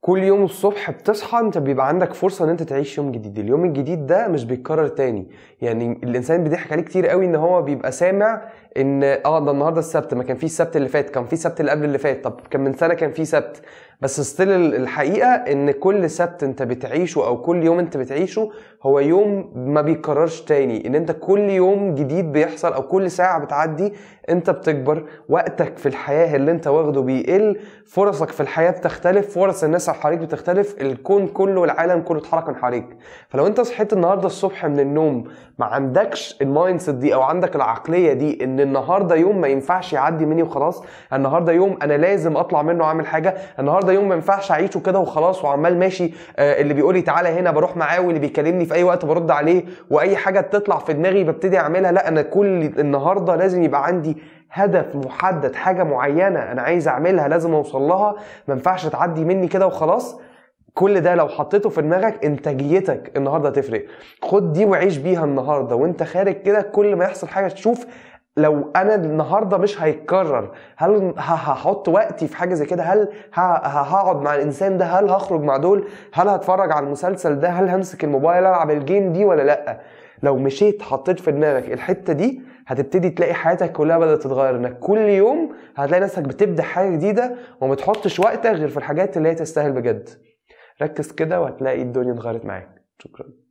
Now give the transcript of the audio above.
كل يوم الصبح بتصحى انت بيبقى عندك فرصه ان انت تعيش يوم جديد اليوم الجديد ده مش بيتكرر تاني يعني الانسان بيضحك عليه كتير قوي ان هو بيبقى سامع ان اه ده النهارده السبت ما كان في السبت اللي فات كان في السبت اللي قبل اللي فات طب كان من سنه كان في سبت بس ستيل الحقيقه ان كل سبت انت بتعيشه او كل يوم انت بتعيشه هو يوم ما بيكررش تاني ان انت كل يوم جديد بيحصل او كل ساعه بتعدي انت بتكبر وقتك في الحياه اللي انت واخده بيقل فرصك في الحياه بتختلف فرص الناس اللي حواليك بتختلف الكون كله والعالم كله اتحرك من حواليك فلو انت صحيت النهارده الصبح من النوم ما عندكش المايند سيت دي او عندك العقليه دي ان النهارده يوم ما ينفعش يعدي مني وخلاص النهارده يوم انا لازم اطلع منه اعمل حاجه النهارده النهارده يوم ما ينفعش اعيشه كده وخلاص وعمال ماشي آه، اللي بيقول لي تعالى هنا بروح معاه واللي بيكلمني في اي وقت برد عليه واي حاجه تطلع في دماغي ببتدي اعملها لا انا كل النهارده لازم يبقى عندي هدف محدد حاجه معينه انا عايز اعملها لازم اوصل لها ما ينفعش تعدي مني كده وخلاص كل ده لو حطيته في دماغك انتاجيتك النهارده تفرق خد دي وعيش بيها النهارده وانت خارج كده كل ما يحصل حاجه تشوف لو انا النهارده مش هيتكرر هل هحط وقتي في حاجه زي كده هل هقعد مع الانسان ده هل هخرج مع دول هل هتفرج على المسلسل ده هل همسك الموبايل العب الجيم دي ولا لا لو مشيت حطيت في دماغك الحته دي هتبتدي تلاقي حياتك كلها بدات تتغير انك كل يوم هتلاقي نفسك بتبدا حاجه جديده وما تحطش وقتك غير في الحاجات اللي هي تستاهل بجد ركز كده وهتلاقي الدنيا اتغيرت معاك شكرا